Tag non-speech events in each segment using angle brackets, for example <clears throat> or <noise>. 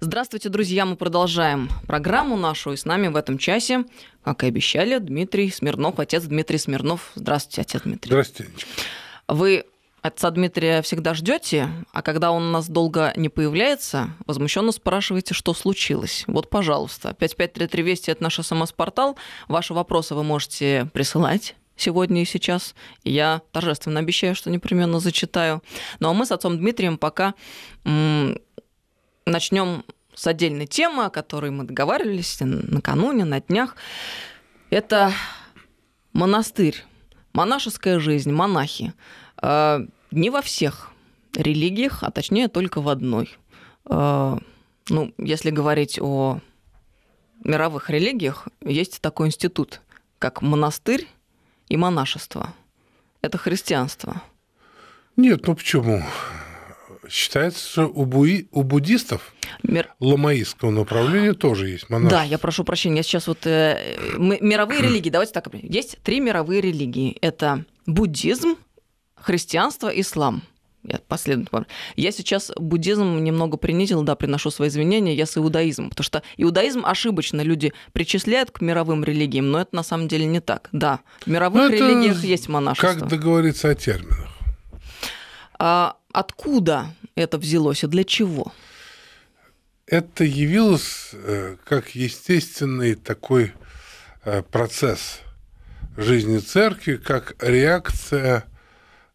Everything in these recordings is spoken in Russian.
Здравствуйте, друзья. Мы продолжаем программу нашу. И с нами в этом часе, как и обещали, Дмитрий Смирнов, отец Дмитрий Смирнов. Здравствуйте, отец Дмитрий. Здравствуйте. Вы отца Дмитрия всегда ждете, а когда он у нас долго не появляется, возмущенно спрашиваете, что случилось. Вот, пожалуйста, 5533 Вести – это наш СМС-портал. Ваши вопросы вы можете присылать сегодня и сейчас. Я торжественно обещаю, что непременно зачитаю. Ну а мы с отцом Дмитрием пока начнем с отдельной темы, о которой мы договаривались накануне, на днях. Это монастырь, монашеская жизнь, монахи. А, не во всех религиях, а точнее только в одной. А, ну, если говорить о мировых религиях, есть такой институт, как монастырь и монашество. Это христианство. Нет, ну почему? Считается, что у, буи, у буддистов Мир... ламаистского направления тоже есть монашество. Да, я прошу прощения, я сейчас вот... Э, мы, мировые <clears throat> религии, давайте так, есть три мировые религии. Это буддизм, христианство, ислам. Я последовательно Я сейчас буддизм немного принизил, да, приношу свои извинения, я с иудаизмом, потому что иудаизм ошибочно люди причисляют к мировым религиям, но это на самом деле не так. Да, в мировых но ну, религиях есть монашество. Как договориться о терминах? А, Откуда это взялось и для чего? Это явилось э, как естественный такой э, процесс жизни церкви, как реакция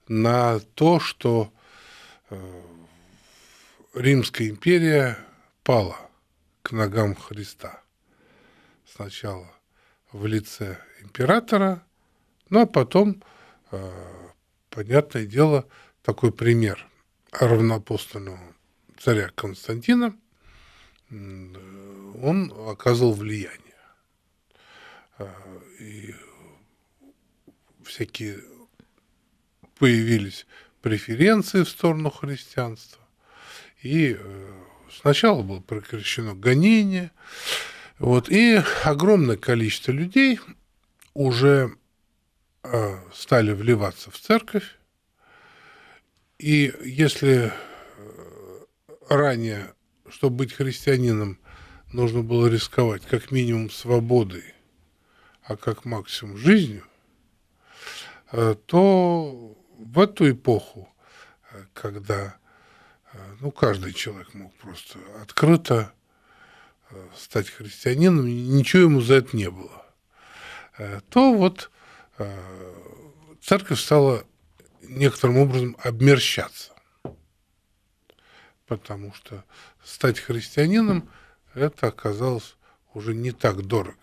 на то, что э, Римская империя пала к ногам Христа. Сначала в лице императора, ну а потом, понятное дело, такой пример равноапостольного царя Константина, он оказывал влияние. А, и всякие появились преференции в сторону христианства. И э, сначала было прекращено гонение. Вот, и огромное количество людей уже э, стали вливаться в церковь, и если э, ранее, чтобы быть христианином, нужно было рисковать как минимум свободой, а как максимум жизнью, э, то в эту эпоху, э, когда ну, каждый человек мог просто открыто стать христианином, ничего ему за это не было, то вот церковь стала некоторым образом обмерщаться. Потому что стать христианином это оказалось уже не так дорого.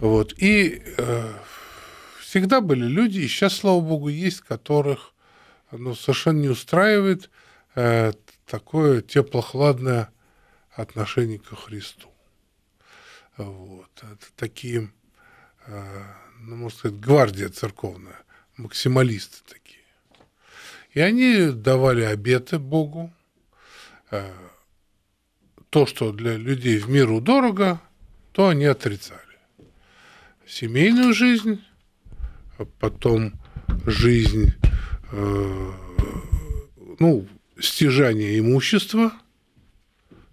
Вот. И э, всегда были люди, и сейчас, слава богу, есть, которых ну, совершенно не устраивает э, такое теплохладное отношение к Христу. Вот. Это такие, э, ну, можно сказать, гвардия церковная максималисты такие. И они давали обеты Богу. Э, то, что для людей в миру дорого, то они отрицали. Семейную жизнь, а потом жизнь, э, ну, стяжание имущества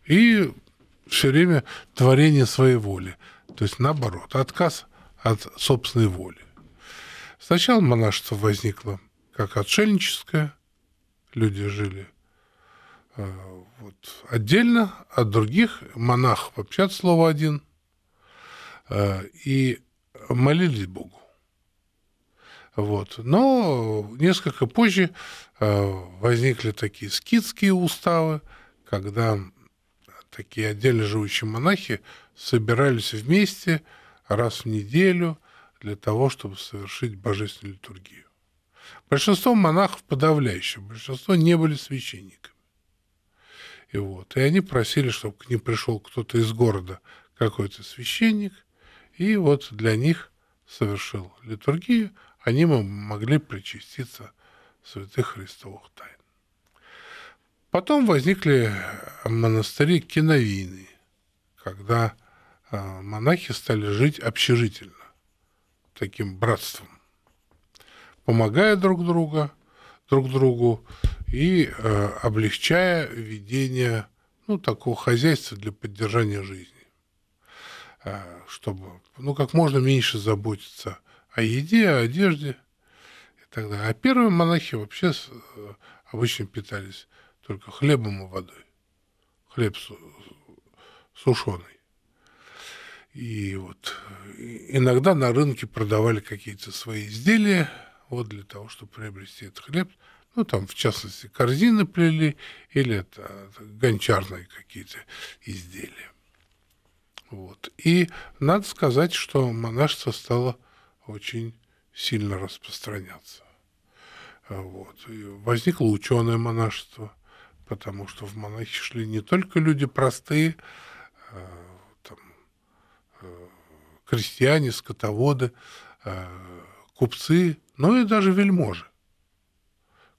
и все время творение своей воли. То есть наоборот, отказ от собственной воли. Сначала монашество возникло как отшельническое, люди жили э, вот, отдельно от других, монах вообще от слова один, э, и молились Богу. Вот. Но несколько позже э, возникли такие скидские уставы, когда такие отдельно живущие монахи собирались вместе раз в неделю – для того, чтобы совершить божественную литургию. Большинство монахов подавляющее, большинство не были священниками. И, вот, и они просили, чтобы к ним пришел кто-то из города, какой-то священник, и вот для них совершил литургию, они могли причаститься святых христовых тайн. Потом возникли э, монастыри киновийные, когда э, монахи стали жить общежительно таким братством, помогая друг друга, друг другу и э, облегчая ведение ну, такого хозяйства для поддержания жизни, э, чтобы ну, как можно меньше заботиться о еде, о одежде и так далее. А первые монахи вообще э, обычно питались только хлебом и водой. Хлеб сушеный. И вот э, иногда на рынке продавали какие-то свои изделия, вот для того, чтобы приобрести этот хлеб. Ну, там, в частности, корзины плели или это, это гончарные какие-то изделия. Вот. И надо сказать, что монашество стало очень сильно распространяться. Вот. И возникло ученое монашество, потому что в монахи шли не только люди простые, а, крестьяне, скотоводы, э, купцы, ну и даже вельможи,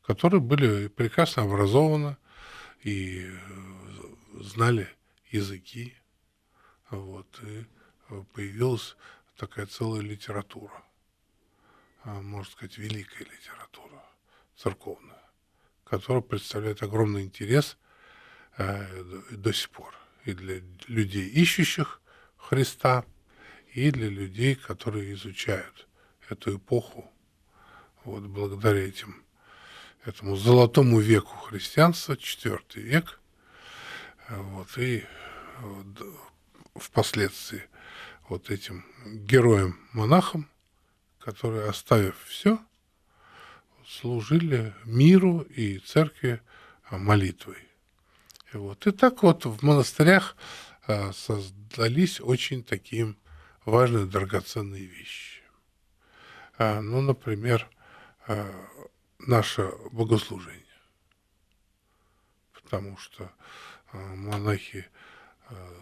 которые были прекрасно образованы и э, знали языки. Вот, и э, появилась такая целая литература, можно сказать, великая литература церковная, которая представляет огромный интерес до сих пор и для людей ищущих – Христа и для людей, которые изучают эту эпоху, вот благодаря этим, этому золотому веку христианства, четвертый век, вот, и вот, впоследствии вот этим героям-монахам, которые, оставив все, служили миру и церкви а, молитвой. И, вот. и так вот в монастырях а, создались очень такие важные, драгоценные вещи. А, ну, например, а, наше богослужение. Потому что монахи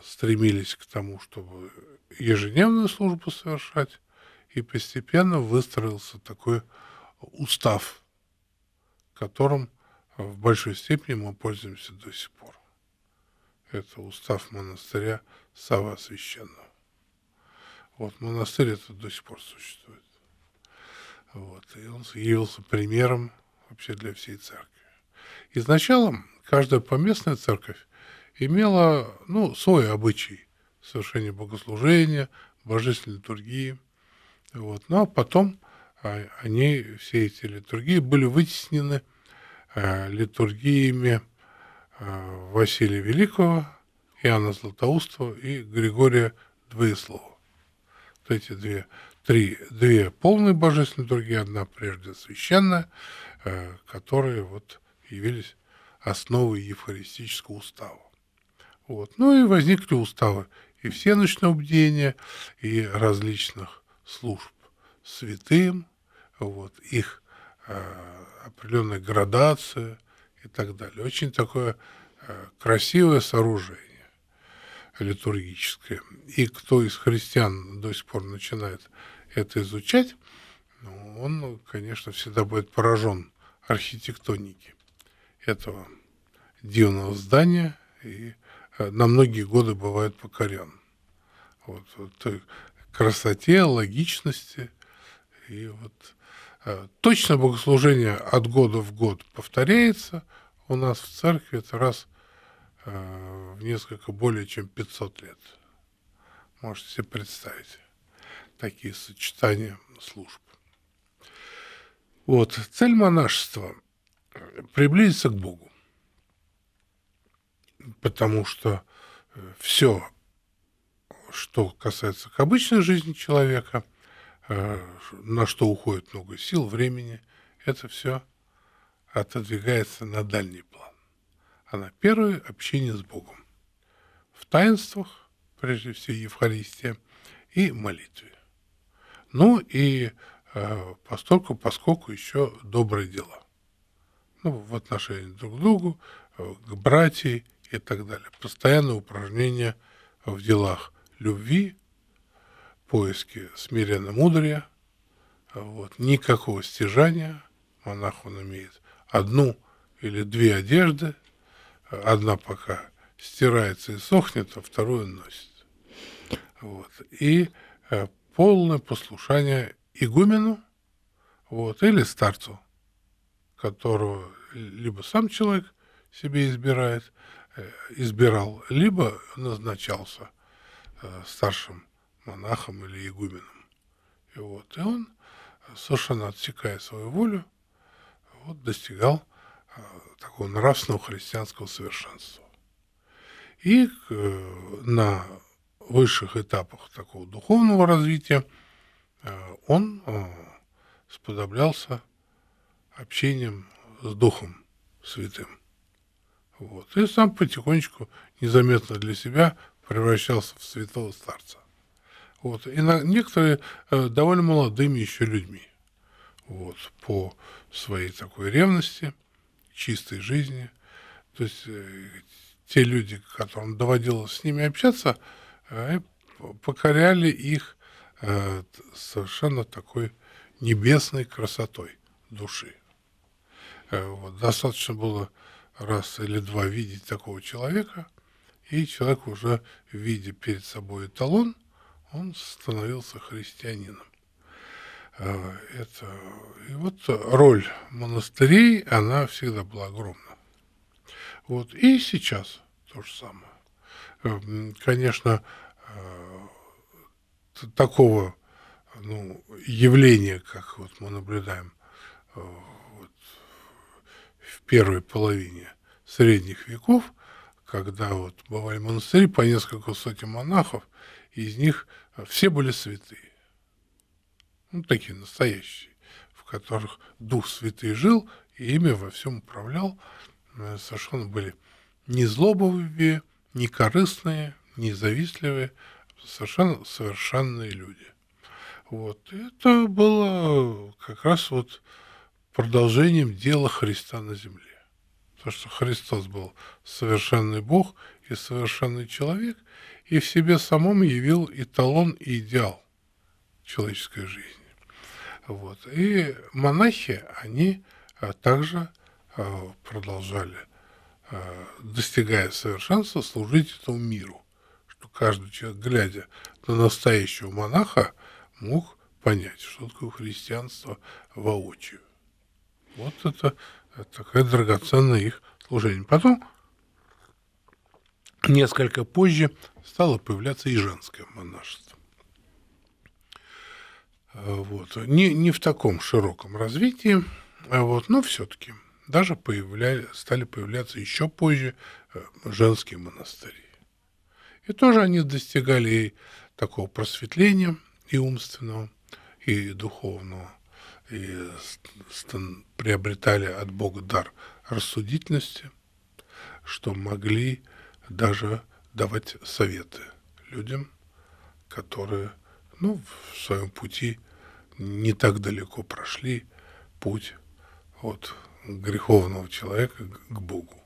стремились к тому, чтобы ежедневную службу совершать, и постепенно выстроился такой устав, которым в большой степени мы пользуемся до сих пор. Это устав монастыря Сава Священного. Вот монастырь этот до сих пор существует. Вот, и он явился примером вообще для всей церкви. Изначально каждая поместная церковь имела ну, свой обычай совершения богослужения, божественной литургии. Вот. но ну, а потом а, они, все эти литургии, были вытеснены э, литургиями Э, Василия Великого, Иоанна Златоустова и Григория Двоеслова. Вот эти две, три, две полные божественные другие одна прежде священная, э, которые вот явились основой евхаристического устава. Вот. Ну и возникли уставы и всеночного бдения, и различных служб святым, вот, их э, определенная градация – и так далее. Очень такое э, красивое сооружение литургическое. И кто из христиан до сих пор начинает это изучать, ну, он, конечно, всегда будет поражен архитектонике этого дивного здания и э, на многие годы бывает покорен. Вот, вот э, красоте, логичности и вот Э, точно богослужение от года в год повторяется у нас в церкви, это раз э, в несколько более чем 500 лет. Можете себе представить такие сочетания служб. Вот. Цель монашества – приблизиться к Богу. Потому что э, все, что касается к обычной жизни человека – Э, на что уходит много сил, времени, это все отодвигается на дальний план. А на первое – общение с Богом. В таинствах, прежде всего, Евхаристия и молитве. Ну и э, постольку, поскольку еще добрые дела. Ну, в отношении друг к другу, э, к братьям и так далее. Постоянное упражнение в делах любви, поиски смиренно мудрия, вот, никакого стяжания, монах он имеет одну или две одежды, одна пока стирается и сохнет, а вторую носит. Вот. И э, полное послушание игумену вот, или старцу, которого либо сам человек себе избирает, э, избирал, либо назначался э, старшим монахом или игуменом. И, вот, и он совершенно отсекая свою волю, вот, достигал э, такого нравственного христианского совершенства. И э, на высших этапах такого духовного развития э, он а, сподоблялся общением с Духом Святым. Вот. И сам потихонечку, незаметно для себя, превращался в святого старца. Вот. И на, некоторые э, довольно молодыми еще людьми. Вот. По своей такой ревности, чистой жизни. То есть э, те люди, которым доводилось с ними общаться, э, покоряли их э, совершенно такой небесной красотой души. Э, вот. Достаточно было раз или два видеть такого человека, и человек уже, видя перед собой эталон – он становился христианином. А, это, и вот роль монастырей, она всегда была огромна. Вот. И сейчас то же самое. Э, конечно, э, такого ну, явления, как вот мы наблюдаем э, вот, в первой половине средних веков, когда вот бывали монастыри по несколько сотен монахов, и из них э, все были святые. Ну, такие настоящие, в которых Дух Святый жил, и ими во всем управлял. Э, совершенно были не злобовые, не корыстные, не завистливые, совершенно совершенные люди. Вот. И это было как раз вот продолжением дела Христа на земле то, что Христос был совершенный Бог и совершенный человек, и в себе самом явил эталон и идеал человеческой жизни. Вот. И монахи, они э, также э, продолжали, э, достигая совершенства, служить этому миру. Что каждый человек, глядя на настоящего монаха, мог понять, что такое христианство воочию. Вот это это такое драгоценное их служение. Потом, несколько позже, стало появляться и женское монашество. Вот. Не, не в таком широком развитии, а вот, но все-таки даже появляли, стали появляться еще позже э, женские монастыри. И тоже они достигали такого просветления, и умственного, и духовного и приобретали от Бога дар рассудительности, что могли даже давать советы людям, которые ну, в своем пути не так далеко прошли путь от греховного человека к Богу.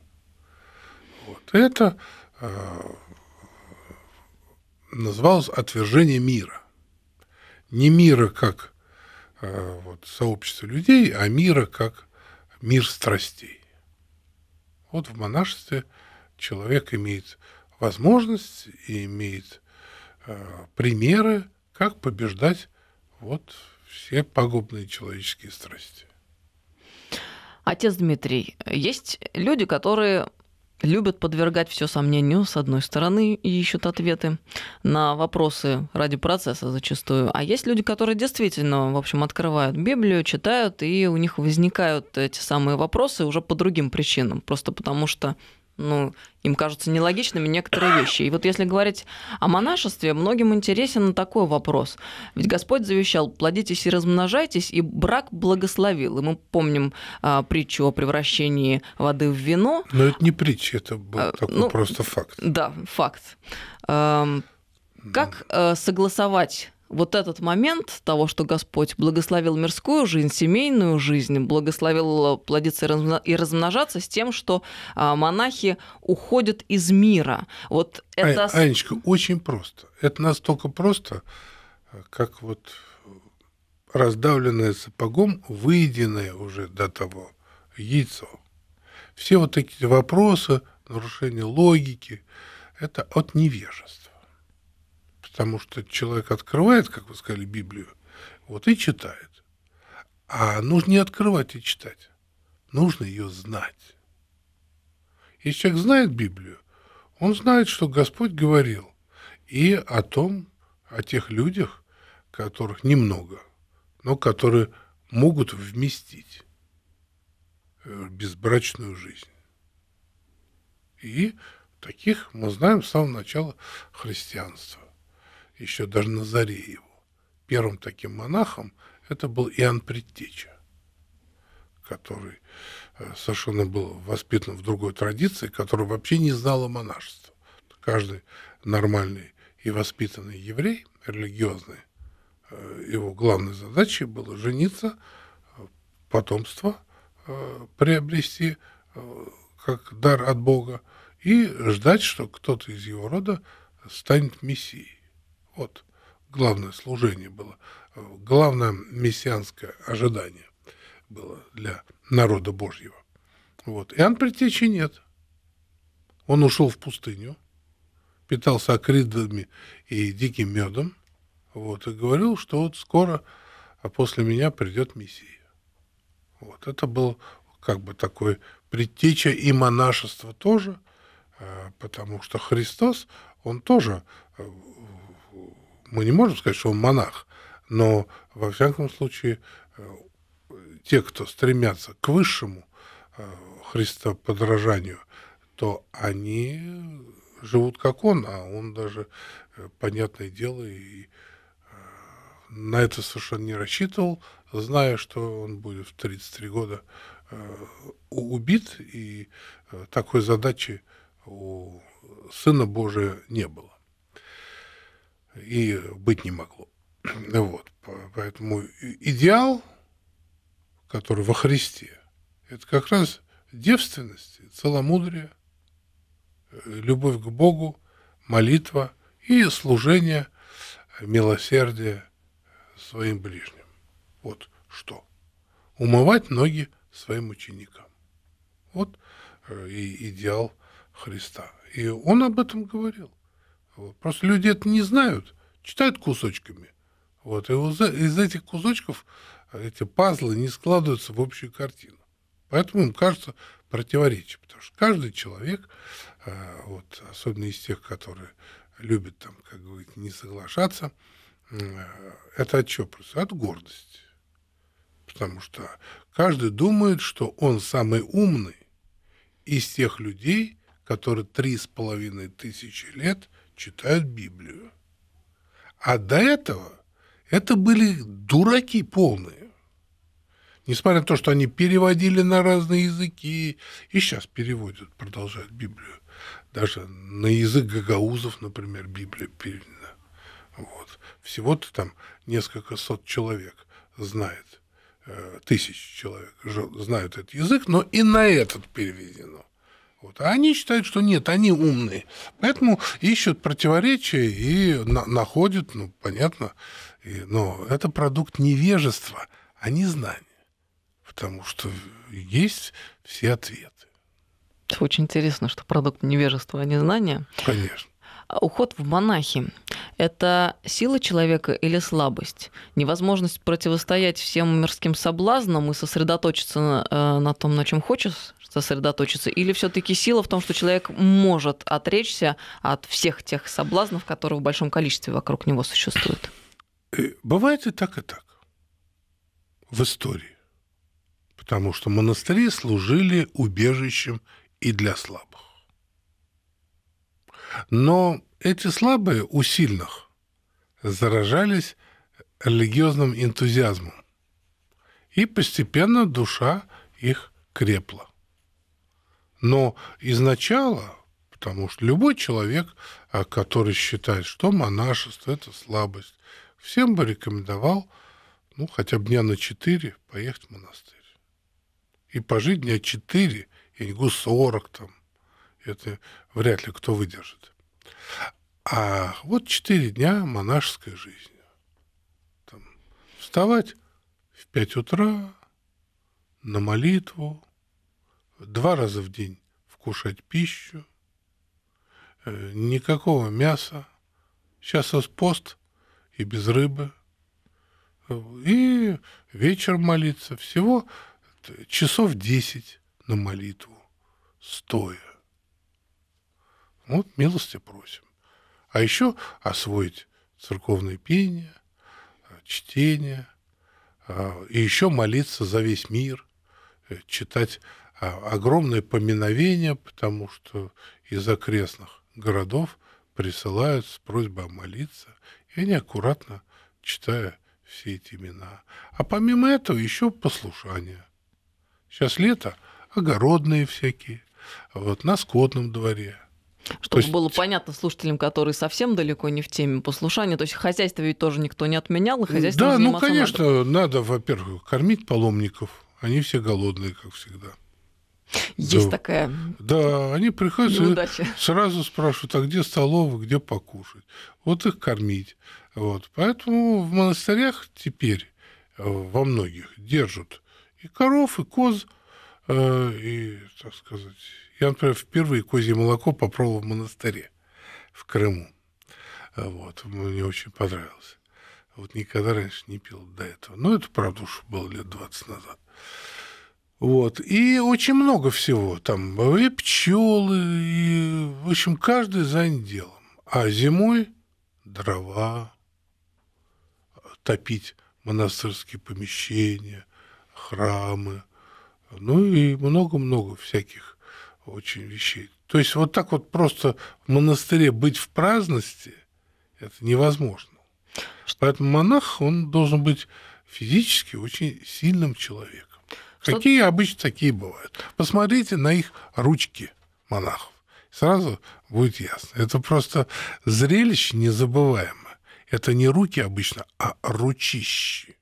Вот. Это э, называлось отвержение мира. Не мира как Э, вот, сообщества людей, а мира как мир страстей. Вот в монашестве человек имеет возможность и имеет э, примеры, как побеждать вот все пагубные человеческие страсти. Отец Дмитрий, есть люди, которые любят подвергать все сомнению, с одной стороны, и ищут ответы на вопросы ради процесса зачастую. А есть люди, которые действительно, в общем, открывают Библию, читают, и у них возникают эти самые вопросы уже по другим причинам. Просто потому что ну, им кажутся нелогичными некоторые вещи. И вот если говорить о монашестве, многим интересен такой вопрос. Ведь Господь завещал, плодитесь и размножайтесь, и брак благословил. И мы помним а, притчу о превращении воды в вино. Но это не притча, это был а, такой ну, просто факт. Да, факт. А, как а, согласовать вот этот момент того, что Господь благословил мирскую жизнь, семейную жизнь, благословил э, плодиться и размножаться с тем, что а, монахи уходят из мира. Вот это... А, Анечка, очень просто. Это настолько просто, как вот раздавленное сапогом, выеденное уже до того яйцо. Все вот эти вопросы, нарушение логики, это от невежества. Потому что человек открывает, как вы сказали, Библию, вот и читает. А нужно не открывать и а читать. Нужно ее знать. Если человек знает Библию, он знает, что Господь говорил и о том, о тех людях, которых немного, но которые могут вместить э, безбрачную жизнь. И таких мы знаем с самого начала христианства еще даже на заре его. Первым таким монахом это был Иоанн Предтеча, который э, совершенно был воспитан в другой традиции, которая вообще не знала монашества. Каждый нормальный и воспитанный еврей, религиозный, э, его главной задачей было жениться, э, потомство приобрести как дар от Бога и ждать, что кто-то из его рода станет мессией. Вот главное служение было, э, главное мессианское ожидание было для народа Божьего. Вот. Иоанн Предтечи нет. Он ушел в пустыню, питался акридами и диким медом, вот, и говорил, что вот скоро, а после меня придет Мессия. Вот, это был как бы такой предтеча и монашество тоже, э, потому что Христос, он тоже э, мы не можем сказать, что он монах, но, во всяком случае, э, те, кто стремятся к высшему э, христоподражанию, то они живут как он, а он даже, э, понятное дело, и на это совершенно не рассчитывал, зная, что он будет в 33 года убит, и такой задачи у Сына Божия не было и быть не могло. Вот. Поэтому идеал, который во Христе, это как раз девственность, целомудрие, э, любовь к Богу, молитва и служение, милосердие своим ближним. Вот что. Умывать ноги своим ученикам. Вот э, и идеал Христа. И он об этом говорил. Просто люди это не знают, читают кусочками. Вот. И из этих кусочков э, эти пазлы не складываются в общую картину. Поэтому им кажется противоречие, потому что каждый человек, э, вот, особенно из тех, которые любят, там, как говорится, не соглашаться, э, это от чего просто? От гордости. Потому что каждый думает, что он самый умный из тех людей, которые три с половиной тысячи лет – читают Библию. А до этого это были дураки полные. Несмотря на то, что они переводили на разные языки, и сейчас переводят, продолжают Библию. Даже на язык гагаузов, например, Библия переведена. Вот. Всего-то там несколько сот человек знает, э, тысяч человек знают этот язык, но и на этот переведено. Вот. А они считают, что нет, они умные. Поэтому ищут противоречия и на- находят, ну, понятно, и, но это продукт невежества, а не знания. Потому что есть все ответы. Очень интересно, что продукт невежества, а не знания. Конечно. А уход в монахи – это сила человека или слабость? Невозможность противостоять всем мирским соблазнам и сосредоточиться на, э, на том, на чем хочешь? сосредоточиться? Или все-таки сила в том, что человек может отречься от всех тех соблазнов, которые в большом количестве вокруг него существуют? Э, бывает и так, и так в истории, потому что монастыри служили убежищем и для слабых. Но эти слабые у сильных заражались религиозным энтузиазмом, и постепенно душа их крепла. Но изначало, потому что любой человек, а, который считает, что монашество – это слабость, всем бы рекомендовал, ну, хотя бы дня на четыре поехать в монастырь. И пожить дня четыре, я не говорю сорок там, это вряд ли кто выдержит. А вот четыре дня монашеской жизни. Там, вставать в пять утра на молитву, два раза в день вкушать пищу, э, никакого мяса. Сейчас у нас пост и без рыбы. И вечер молиться. Всего э, часов 10 на молитву, стоя. Вот милости просим. А еще освоить церковное пение, э, чтение, а, и еще молиться за весь мир, читать а, огромное поминовение, потому что из окрестных городов присылают с просьбой молиться, и они аккуратно, читая все эти имена. А помимо этого еще послушание. Сейчас лето, огородные всякие, вот на скотном дворе – чтобы есть... было понятно слушателям, которые совсем далеко не в теме послушания, то есть хозяйство ведь тоже никто не отменял, хозяйство Да, ну, конечно, надо, во-первых, кормить паломников, они все голодные, как всегда. Есть да. такая. Да, они приходят неудача. сразу спрашивают, а где столовая, где покушать. Вот их кормить. Вот. Поэтому в монастырях теперь э, во многих держат и коров, и коз, э, и, так сказать... Я, например, впервые козье молоко попробовал в монастыре в Крыму. Э, вот, мне очень понравилось. Вот никогда раньше не пил до этого. Но это, правда, уж было лет 20 назад. Вот. И очень много всего. Там и пчелы, и, в общем, каждый занят делом. А зимой дрова, топить монастырские помещения, храмы, ну и много-много всяких очень вещей. То есть вот так вот просто в монастыре быть в праздности – это невозможно. Поэтому монах, он должен быть физически очень сильным человеком. Что... Какие обычно такие бывают? Посмотрите на их ручки монахов. Сразу будет ясно. Это просто зрелище незабываемое. Это не руки обычно, а ручищи.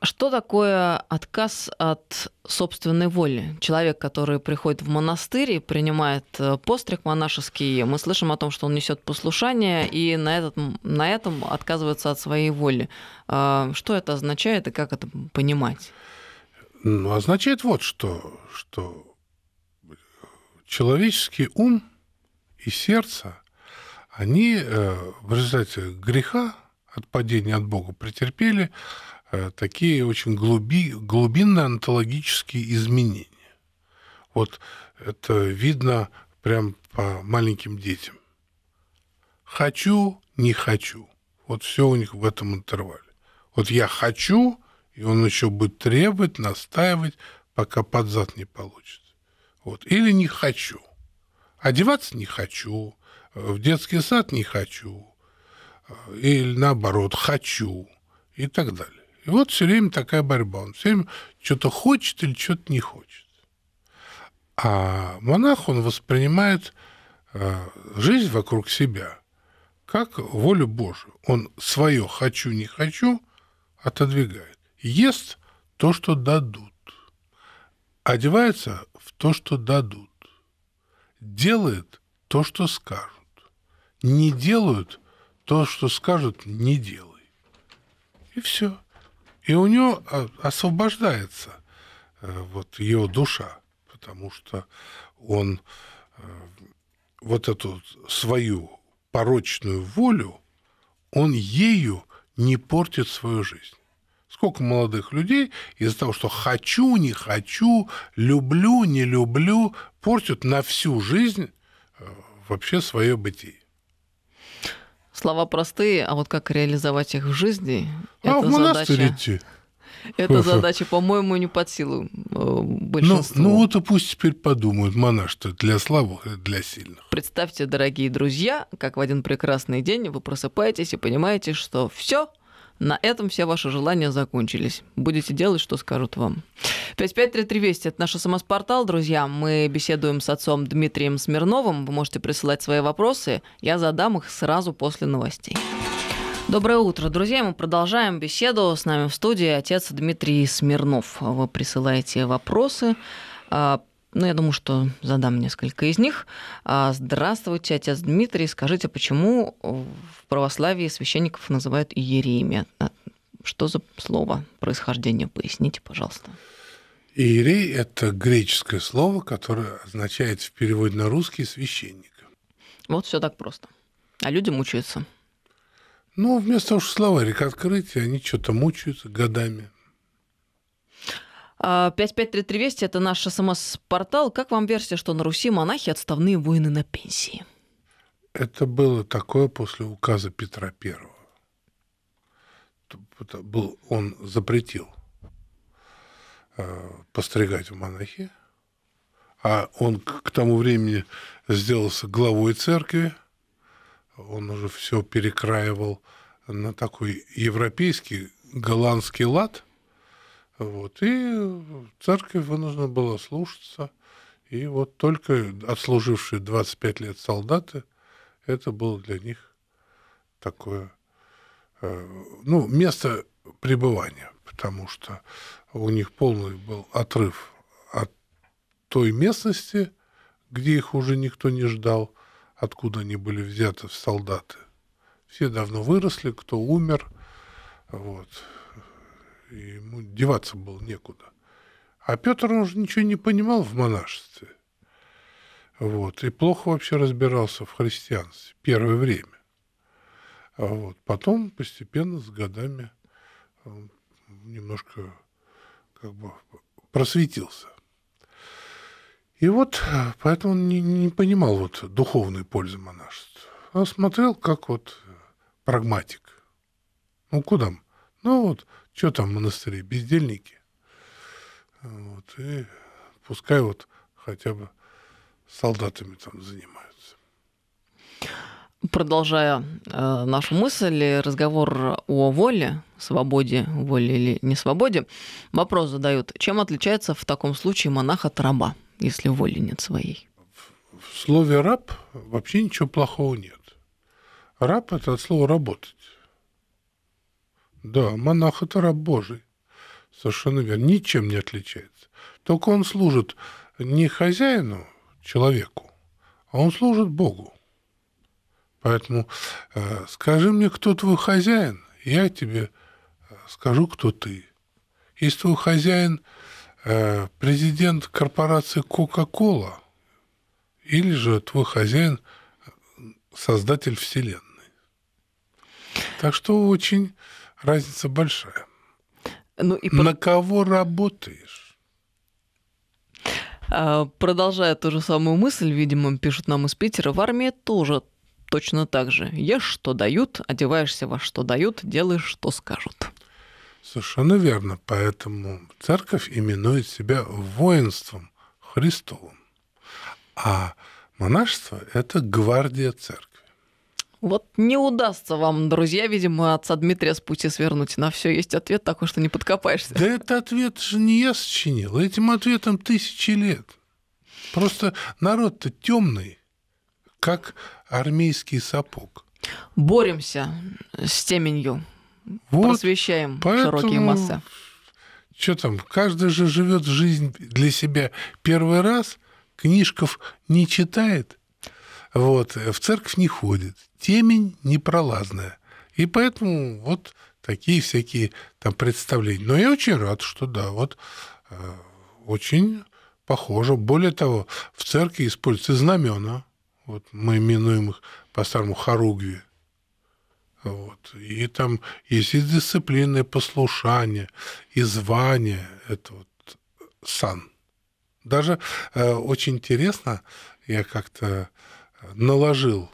Что такое отказ от собственной воли? Человек, который приходит в монастырь и принимает э, постриг монашеский, мы слышим о том, что он несет послушание и на, этот, на этом отказывается от своей воли. А, что это означает и как это понимать? Ну, означает вот что, что человеческий ум и сердце, они э, в результате греха отпадения от Бога претерпели э, такие очень глуби, глубинные онтологические изменения. Вот это видно прям по маленьким детям. Хочу, не хочу. Вот все у них в этом интервале. Вот я хочу, и он еще будет требовать, настаивать, пока под зад не получит. Вот. Или не хочу. Одеваться не хочу, в детский сад не хочу, или наоборот, хочу, и так далее. И вот все время такая борьба. Он все время что-то хочет или что-то не хочет. А монах, он воспринимает э, жизнь вокруг себя как волю Божию. Он свое «хочу-не хочу» отодвигает ест то, что дадут, одевается в то, что дадут, делает то, что скажут, не делают то, что скажут, не делай. И все. И у него а, освобождается э, вот его душа, потому что он э, вот эту свою порочную волю, он ею не портит свою жизнь сколько молодых людей из-за того, что хочу, не хочу, люблю, не люблю, портят на всю жизнь э, вообще свое бытие. Слова простые, а вот как реализовать их в жизни, а это в монастырь задача... идти. Эта задача, по-моему, не под силу э, большинству. Ну, ну вот и пусть теперь подумают, монаш, что для слабых для сильных. Представьте, дорогие друзья, как в один прекрасный день вы просыпаетесь и понимаете, что все на этом все ваши желания закончились. Будете делать, что скажут вам. 5533 Вести – это наш СМС-портал, друзья. Мы беседуем с отцом Дмитрием Смирновым. Вы можете присылать свои вопросы. Я задам их сразу после новостей. Доброе утро, друзья. Мы продолжаем беседу. С нами в студии отец Дмитрий Смирнов. Вы присылаете вопросы а, ну, я думаю, что задам несколько из них. А, здравствуйте, отец Дмитрий. Скажите, почему э, в православии священников называют иереями? А, что за слово происхождение? Поясните, пожалуйста. Иерей – это греческое слово, которое означает в переводе на русский «священник». Вот все так просто. А люди мучаются. Ну, вместо того, что словарик открыть, они что-то мучаются годами. 5533 а, Вести – это наш смс-портал. Как вам версия, что на Руси монахи – отставные воины на пенсии? Это было такое после указа Петра Первого. Был, он запретил а, постригать в монахи, а он к тому времени сделался главой церкви, он уже все перекраивал на такой европейский голландский лад – вот. И церковь вынуждена была слушаться. И вот только отслужившие 25 лет солдаты, это было для них такое э, ну, место пребывания, потому что у них полный был отрыв от той местности, где их уже никто не ждал, откуда они были взяты в солдаты. Все давно выросли, кто умер. Вот и ему деваться было некуда. А Петр, он же ничего не понимал в монашестве. Вот, и плохо вообще разбирался в христианстве первое время. А вот, потом постепенно с годами немножко как бы просветился. И вот поэтому он не, не понимал вот духовной пользы монашества. Он смотрел как вот прагматик. Ну, куда? Ну, вот что там в монастыре? Бездельники. Вот, и пускай вот хотя бы солдатами там занимаются. Продолжая э, нашу мысль, разговор о воле, свободе, воле или несвободе, вопрос задают, чем отличается в таком случае монах от раба, если воли нет своей? В, в слове «раб» вообще ничего плохого нет. Раб – это от слова «работать». Да, монах – это раб Божий. Совершенно верно. Ничем не отличается. Только он служит не хозяину, человеку, а он служит Богу. Поэтому э, скажи мне, кто твой хозяин, я тебе э, скажу, кто ты. Если твой хозяин э, президент корпорации Coca-Cola, или же твой хозяин э, создатель Вселенной. Так что очень разница большая. Ну, и На кого работаешь? А, продолжая ту же самую мысль, видимо, пишут нам из Питера, в армии тоже точно так же. Ешь, что дают, одеваешься во что дают, делаешь, что скажут. Совершенно верно. Поэтому церковь именует себя воинством Христовым. А монашество – это гвардия церкви. Вот не удастся вам, друзья, видимо, отца Дмитрия с пути свернуть. На все есть ответ такой, что не подкопаешься. Да этот ответ же не я сочинил. Этим ответом тысячи лет. Просто народ-то темный, как армейский сапог. Боремся с теменью. Вот просвещаем поэтому... широкие массы. Что там, каждый же живет жизнь для себя первый раз, книжков не читает, вот, в церковь не ходит, темень непролазная. И поэтому вот такие всякие там представления. Но я очень рад, что да, вот э, очень похоже. Более того, в церкви используются знамена. Вот мы именуем их по-старому хоругви. Вот. И там есть и дисциплинное послушание, и звание. Это вот сан. Даже э, очень интересно, я как-то э, наложил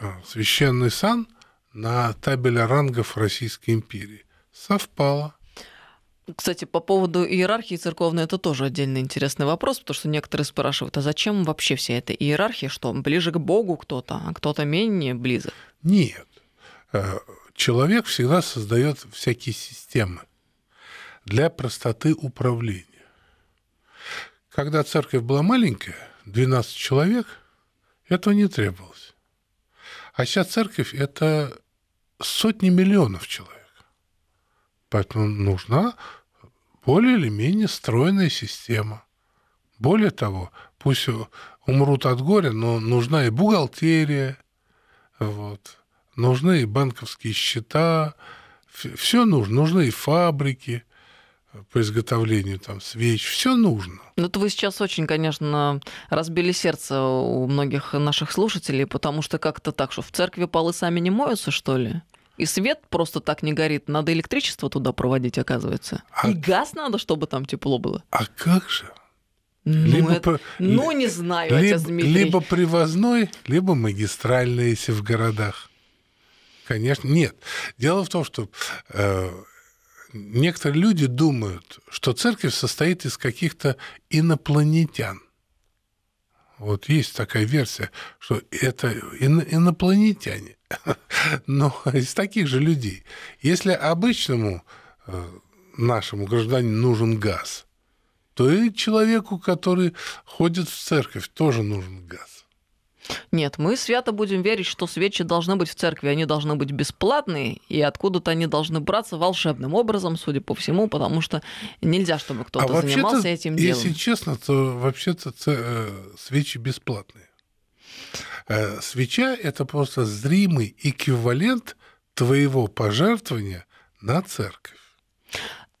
Э, священный сан на табеле рангов Российской империи. Совпало. Кстати, по поводу иерархии церковной, это тоже отдельный интересный вопрос, потому что некоторые спрашивают, а зачем вообще вся эта иерархия, что ближе к Богу кто-то, а кто-то менее близок? Нет. Э, человек всегда создает всякие системы для простоты управления. Когда церковь была маленькая, 12 человек, этого не требовалось. Хотя а церковь — это сотни миллионов человек. Поэтому нужна более или менее стройная система. Более того, пусть умрут от горя, но нужна и бухгалтерия, вот, нужны и банковские счета, все нужно, нужны и фабрики, по изготовлению там свеч, все нужно. Ну, то вы сейчас очень, конечно, разбили сердце у многих наших слушателей, потому что как-то так, что в церкви полы сами не моются, что ли? И свет просто так не горит, надо электричество туда проводить, оказывается. А... И газ надо, чтобы там тепло было. А как же? Ну, либо это, про... ну не знаю, либо, отец Дмитрий. Либо привозной, либо магистральный, если в городах. Конечно, нет. Дело в том, что э, некоторые люди думают, что церковь состоит из каких-то инопланетян. Вот есть такая версия, что это инопланетяне, <laughs> но из таких же людей. Если обычному э, нашему гражданину нужен газ, то и человеку, который ходит в церковь, тоже нужен газ. Нет, мы свято будем верить, что свечи должны быть в церкви, они должны быть бесплатные, и откуда-то они должны браться волшебным образом, судя по всему, потому что нельзя, чтобы кто-то а занимался этим делом. Если честно, то вообще-то э, свечи бесплатные. Э, свеча – это просто зримый эквивалент твоего пожертвования на церковь.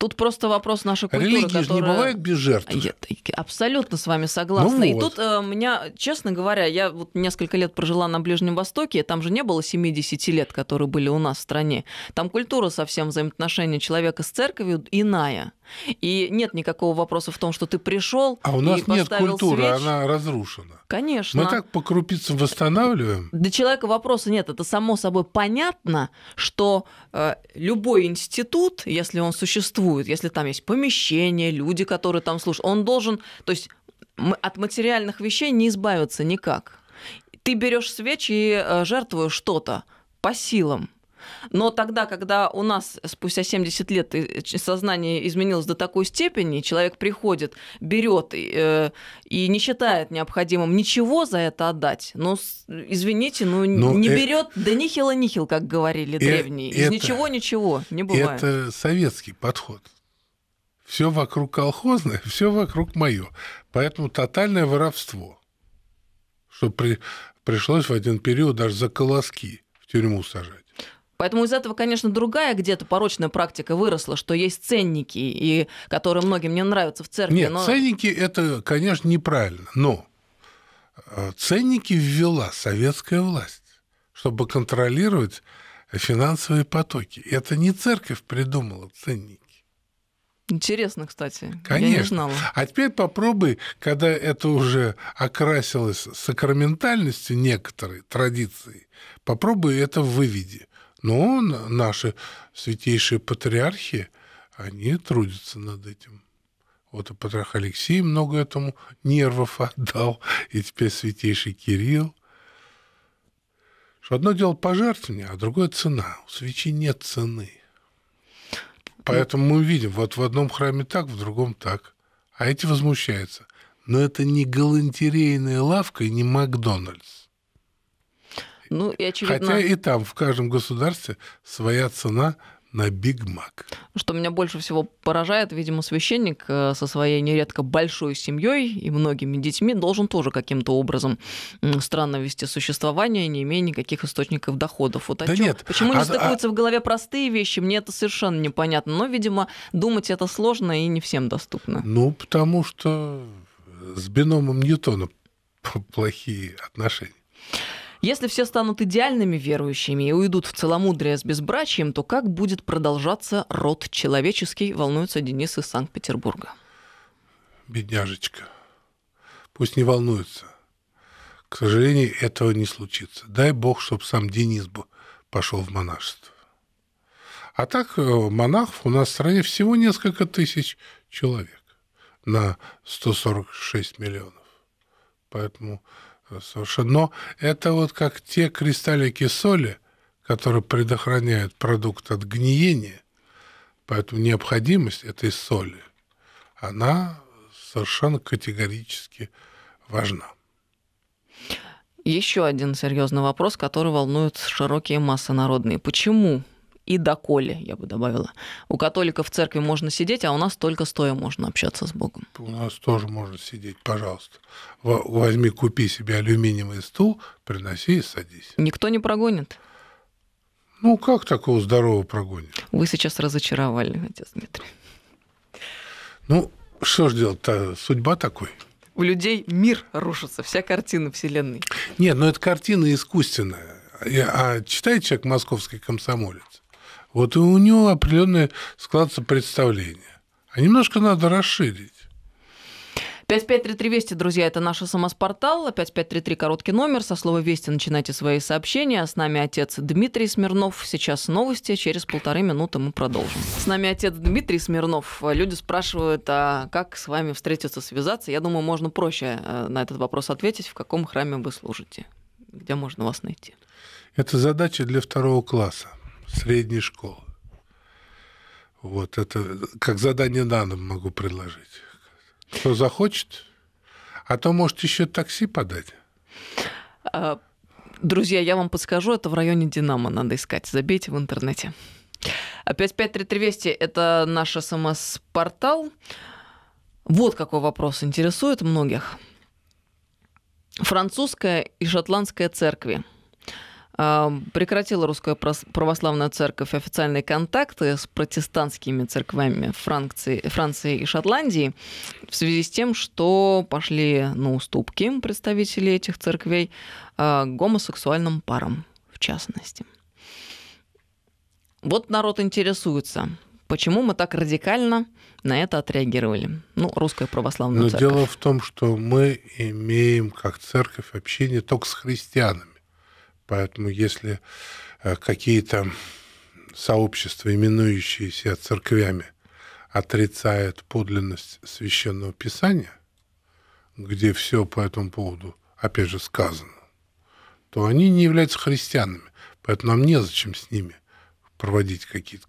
Тут просто вопрос нашей культуры, Религии которая... же не бывает без жертв. Я абсолютно с вами согласна. Ну, и тут э, меня, честно говоря, я вот несколько лет прожила на Ближнем Востоке, там же не было 70 лет, которые были у нас в стране. Там культура совсем взаимоотношения человека с церковью иная. И нет никакого вопроса в том, что ты пришел. А у нас и нет культуры, свеч. она разрушена. Конечно. Мы так по крупицам восстанавливаем. Для человека вопроса нет. Это само собой понятно, что э, любой институт, если он существует, существует, если там есть помещение, люди, которые там слушают, он должен, то есть от материальных вещей не избавиться никак. Ты берешь свечи и э, жертвуешь что-то по силам. Но тогда, когда у нас спустя 70 лет э, сознание изменилось до такой степени, человек приходит, берет и, э, и не считает необходимым ничего за это отдать, но, извините, ну, но не э... берет, да нихила нихил, как говорили э... древние. Из это... ничего ничего не бывает. Это советский подход. Все вокруг колхозное, <laughs> все вокруг мое. Поэтому тотальное воровство – что при, пришлось в один период даже за колоски в тюрьму сажать. Поэтому из этого, конечно, другая где-то порочная практика выросла, что есть ценники, и которые многим не нравятся в церкви. Нет, но... ценники – это, конечно, неправильно, но э, ценники ввела советская власть, чтобы контролировать финансовые потоки. Это не церковь придумала ценники. Интересно, кстати. Конечно. Я не знала. А теперь попробуй, когда это уже окрасилось сакраментальностью некоторой традиции, попробуй это выведи. Но наши святейшие патриархи, они трудятся над этим. Вот и патриарх Алексей много этому нервов отдал, и теперь святейший Кирилл. Что одно дело пожертвование, а другое цена. У свечи нет цены. Поэтому мы видим, вот в одном храме так, в другом так. А эти возмущаются. Но это не галантерейная лавка и не Макдональдс. Ну, и очевидно... Хотя и там, в каждом государстве, своя цена на Биг Мак. Что меня больше всего поражает, видимо, священник э, со своей нередко большой семьей и многими детьми должен тоже каким-то образом странно вести существование, не имея никаких источников доходов. Вот да чем? Нет. Почему а, не стыкуются а... в голове простые вещи, мне это совершенно непонятно. Но, видимо, думать это сложно и не всем доступно. Ну, потому что с биномом Ньютона <laughs> плохие отношения. Если все станут идеальными верующими и уйдут в целомудрие с безбрачием, то как будет продолжаться род человеческий, волнуется Денис из Санкт-Петербурга. Бедняжечка. Пусть не волнуется. К сожалению, этого не случится. Дай бог, чтобы сам Денис бы пошел в монашество. А так э, монахов у нас в стране всего несколько тысяч человек на 146 миллионов. Поэтому совершенно. Но это вот как те кристаллики соли, которые предохраняют продукт от гниения, поэтому необходимость этой соли, она совершенно категорически важна. Еще один серьезный вопрос, который волнует широкие массы народные. Почему и доколе, я бы добавила. У католиков в церкви можно сидеть, а у нас только стоя можно общаться с Богом. У нас тоже можно сидеть, пожалуйста. Возьми, купи себе алюминиевый стул, приноси и садись. Никто не прогонит. Ну, как такого здорового прогонит? Вы сейчас разочаровали, отец Дмитрий. Ну, что ж делать-то? Судьба такой. У людей мир рушится, вся картина Вселенной. Нет, ну это картина искусственная. А читает человек «Московский комсомолец»? Вот и у него определенное складывается представление. А немножко надо расширить. 5533 Вести, друзья, это наш СМС-портал. 5533 короткий номер. Со слова Вести начинайте свои сообщения. С нами отец Дмитрий Смирнов. Сейчас новости. Через полторы минуты мы продолжим. С нами отец Дмитрий Смирнов. Люди спрашивают, а как с вами встретиться, связаться? Я думаю, можно проще э, на этот вопрос ответить. В каком храме вы служите? Где можно вас найти? Это задача для второго класса средней школы. Вот это как задание на дом могу предложить. Кто захочет, а то может еще такси подать. А, друзья, я вам подскажу, это в районе Динамо надо искать. Забейте в интернете. 553320 – это наш СМС-портал. Вот какой вопрос интересует многих. Французская и шотландская церкви – Прекратила Русская Православная Церковь официальные контакты с протестантскими церквами Франции, Франции и Шотландии в связи с тем, что пошли на уступки представители этих церквей а, гомосексуальным парам, в частности. Вот народ интересуется, почему мы так радикально на это отреагировали. Ну, русская православная Но церковь. дело в том, что мы имеем как церковь общение только с христианами. Поэтому если э, какие-то сообщества, именующиеся церквями, отрицают подлинность священного писания, где все по этому поводу, опять же, сказано, то они не являются христианами. Поэтому нам незачем с ними проводить какие-то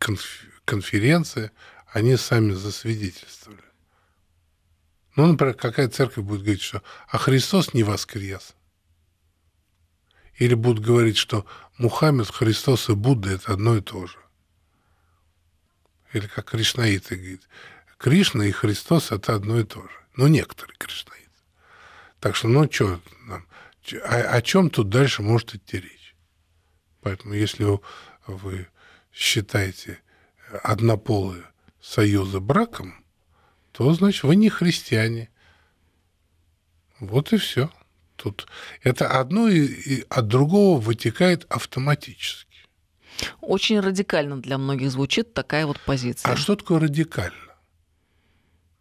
конференции, они сами засвидетельствовали. Ну, например, какая церковь будет говорить, что «А Христос не воскрес», или будут говорить, что Мухаммед, Христос и Будда – это одно и то же. Или как кришнаиты говорят, Кришна и Христос – это одно и то же. но ну, некоторые кришнаиты. Так что, ну, что нам, а, о, о чем тут дальше может идти речь? Поэтому, если вы считаете однополые союзы браком, то, значит, вы не христиане. Вот и все. Тут это одно и, и от другого вытекает автоматически. Очень радикально для многих звучит такая вот позиция. А что такое радикально?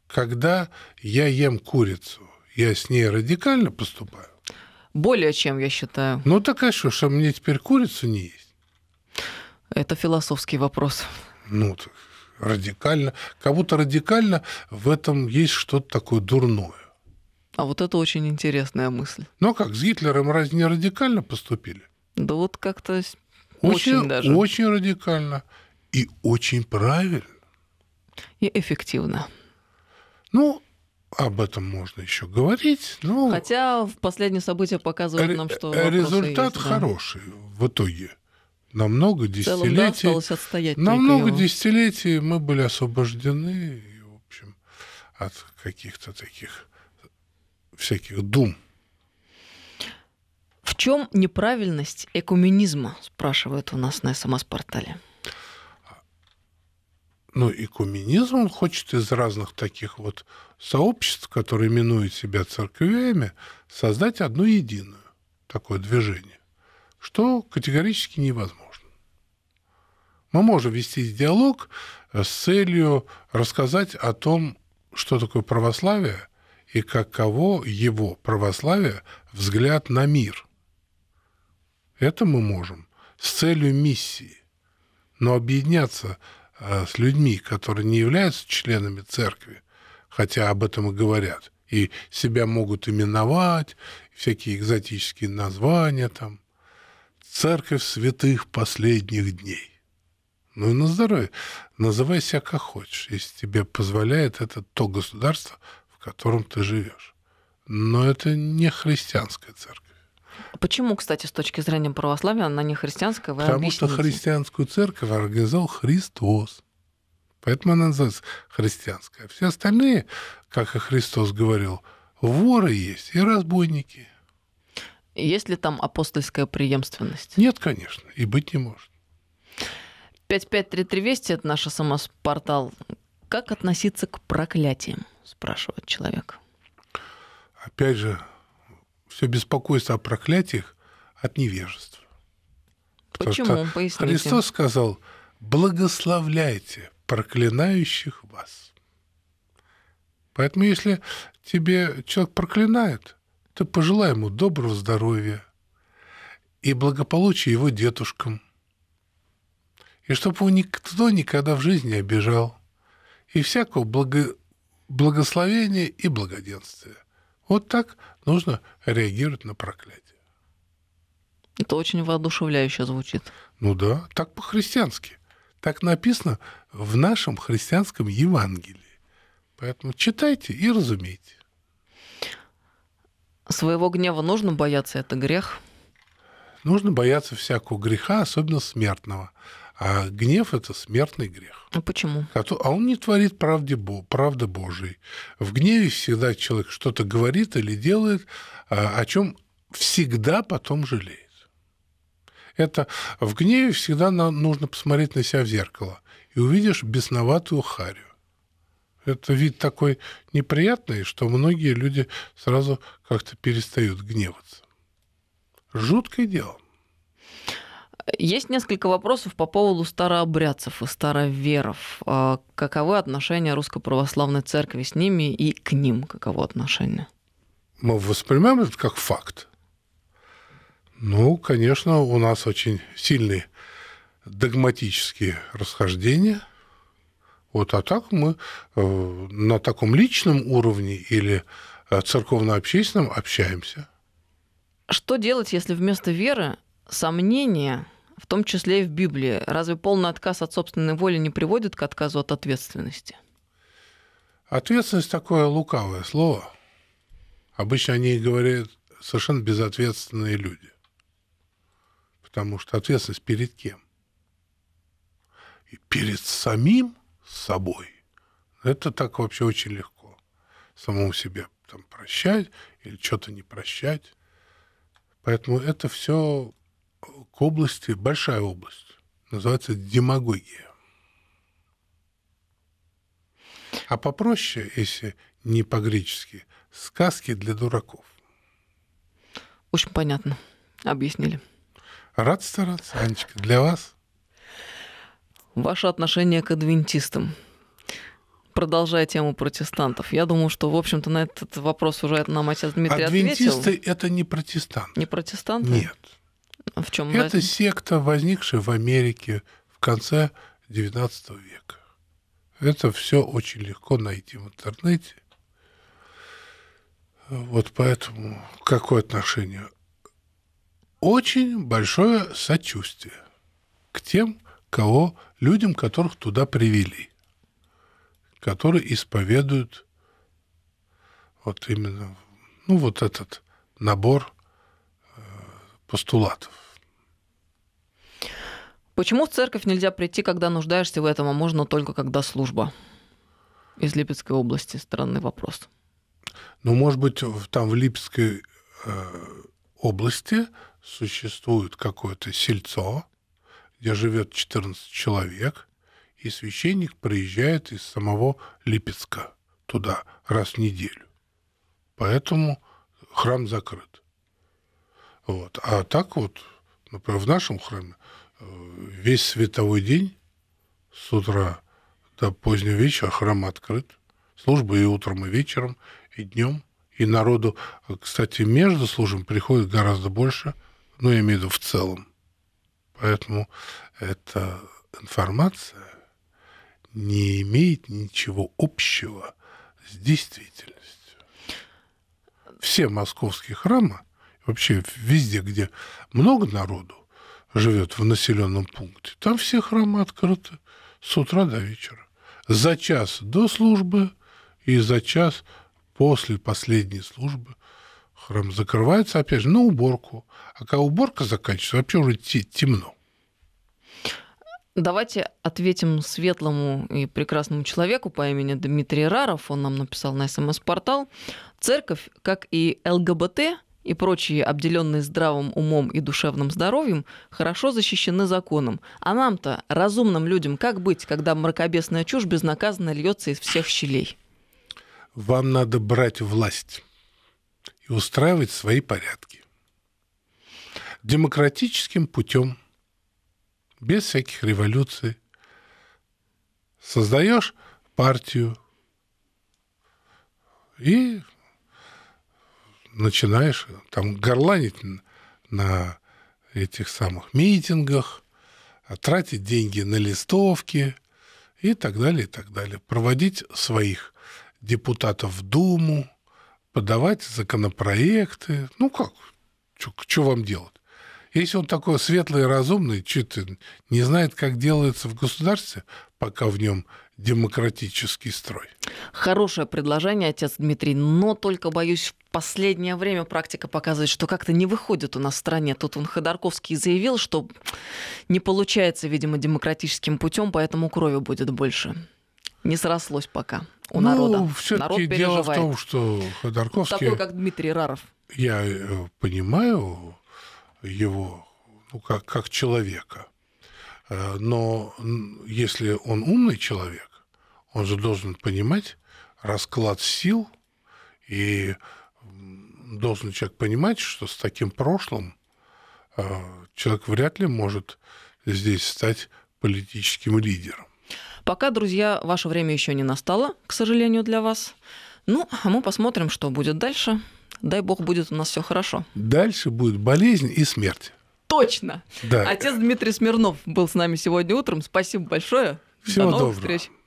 Когда я ем курицу, я с ней радикально поступаю? Более чем, я считаю. Ну так а что, что мне теперь курицу не есть? Это философский вопрос. Ну, так радикально. Как будто радикально в этом есть что-то такое дурное. А вот это очень интересная мысль. Ну а как, с Гитлером раз не радикально поступили? Да вот как-то очень, очень даже. Очень радикально и очень правильно. И эффективно. Ну, об этом можно еще говорить. Но Хотя в последние события показывают нам, что э, результат есть, да. хороший в итоге. На много десятилетий, целом, да, отстоять на много его. десятилетий мы были освобождены, в общем, от каких-то таких всяких дум. В чем неправильность экуменизма, спрашивают у нас на СМС-портале. Ну, экуменизм он хочет из разных таких вот сообществ, которые минуют себя церквями, создать одну единую такое движение, что категорически невозможно. Мы можем вести диалог э, с целью рассказать о том, что такое православие, и каково его православие взгляд на мир. Это мы можем с целью миссии. Но объединяться э, с людьми, которые не являются членами церкви, хотя об этом и говорят, и себя могут именовать, всякие экзотические названия там. Церковь святых последних дней. Ну и на здоровье. Называй себя как хочешь, если тебе позволяет это то государство, котором ты живешь. Но это не христианская церковь. Почему, кстати, с точки зрения православия она не христианская? Вы Потому объясните. что христианскую церковь организовал Христос. Поэтому она называется христианская. Все остальные, как и Христос говорил, воры есть и разбойники. Есть ли там апостольская преемственность? Нет, конечно, и быть не может. 553320 – это наш СМС-портал. Как относиться к проклятиям, спрашивает человек. Опять же, все беспокойство о проклятиях от невежества. Почему? Поясните. Христос сказал, благословляйте проклинающих вас. Поэтому если тебе человек проклинает, то пожелай ему доброго здоровья и благополучия его детушкам. И чтобы его никто никогда в жизни не обижал и всякого благо... благословения и благоденствия. Вот так нужно реагировать на проклятие. Это очень воодушевляюще звучит. Ну да, так по-христиански. Так написано в нашем христианском Евангелии. Поэтому читайте и разумейте. Своего гнева нужно бояться, это грех. Нужно бояться всякого греха, особенно смертного. А гнев – это смертный грех. А почему? А он не творит правде, правды Божией. В гневе всегда человек что-то говорит или делает, а, о чем всегда потом жалеет. Это в гневе всегда нужно посмотреть на себя в зеркало и увидишь бесноватую харю. Это вид такой неприятный, что многие люди сразу как-то перестают гневаться. Жуткое дело. Есть несколько вопросов по поводу старообрядцев и староверов. А каковы отношения Русской Православной Церкви с ними и к ним каково отношение? Мы воспринимаем это как факт. Ну, конечно, у нас очень сильные догматические расхождения. Вот, а так мы э, на таком личном уровне или э, церковно-общественном общаемся. Что делать, если вместо веры сомнения – в том числе и в Библии. Разве полный отказ от собственной воли не приводит к отказу от ответственности? Ответственность такое лукавое слово. Обычно они говорят совершенно безответственные люди. Потому что ответственность перед кем? И перед самим собой. Это так вообще очень легко. Самому себе там прощать или что-то не прощать. Поэтому это все области, большая область, называется демагогия. А попроще, если не по-гречески, сказки для дураков. Очень понятно. Объяснили. Рад стараться, Анечка. Для вас? Ваше отношение к адвентистам. Продолжая тему протестантов, я думаю, что, в общем-то, на этот вопрос уже нам отец Дмитрий Адвентисты ответил. Адвентисты — это не протестанты. Не протестанты? Нет в чем Это секта, возникшая в Америке в конце XIX века. Это все очень легко найти в интернете. Вот поэтому какое отношение? Очень большое сочувствие к тем, кого людям, которых туда привели, которые исповедуют вот именно ну, вот этот набор э, постулатов. Почему в церковь нельзя прийти, когда нуждаешься в этом, а можно только когда служба? Из Липецкой области странный вопрос. Ну, может быть, там в Липецкой э, области существует какое-то сельцо, где живет 14 человек, и священник приезжает из самого Липецка туда раз в неделю. Поэтому храм закрыт. Вот. А так вот, например, в нашем храме Э, весь световой день с утра до позднего вечера храм открыт. служба и утром, и вечером, и днем. И народу, кстати, между службами приходит гораздо больше, ну, я имею в виду в целом. Поэтому эта информация не имеет ничего общего с действительностью. Все московские храмы, вообще везде, где много народу, живет в населенном пункте, там все храмы открыты с утра до вечера. За час до службы и за час после последней службы храм закрывается, опять же, на уборку. А когда уборка заканчивается, вообще уже темно. Давайте ответим светлому и прекрасному человеку по имени Дмитрий Раров. Он нам написал на СМС-портал. Церковь, как и ЛГБТ, и прочие, обделенные здравым умом и душевным здоровьем, хорошо защищены законом. А нам-то, разумным людям, как быть, когда мракобесная чушь безнаказанно льется из всех щелей? Вам надо брать власть и устраивать свои порядки. Демократическим путем, без всяких революций, создаешь партию и начинаешь там горланить на этих самых митингах, тратить деньги на листовки и так далее, и так далее. Проводить своих депутатов в Думу, подавать законопроекты. Ну как? Что вам делать? Если он такой светлый и разумный, чит, не знает, как делается в государстве, пока в нем демократический строй. Хорошее предложение, отец Дмитрий, но только, боюсь, в последнее время практика показывает, что как-то не выходит у нас в стране. Тут он Ходорковский заявил, что не получается, видимо, демократическим путем, поэтому крови будет больше. Не срослось пока у ну, народа. Все-таки Народ переживает. дело в том, что Ходорковский... Такой, как Дмитрий Раров. Я э, понимаю его ну, как, как человека. Э, но если он умный человек, он же должен понимать расклад сил и должен человек понимать, что с таким прошлым э, человек вряд ли может здесь стать политическим лидером. Пока, друзья, ваше время еще не настало, к сожалению, для вас. Ну, а мы посмотрим, что будет дальше. Дай бог, будет у нас все хорошо. Дальше будет болезнь и смерть. Точно. Да. Отец Дмитрий Смирнов был с нами сегодня утром. Спасибо большое. Всего До новых доброго. встреч.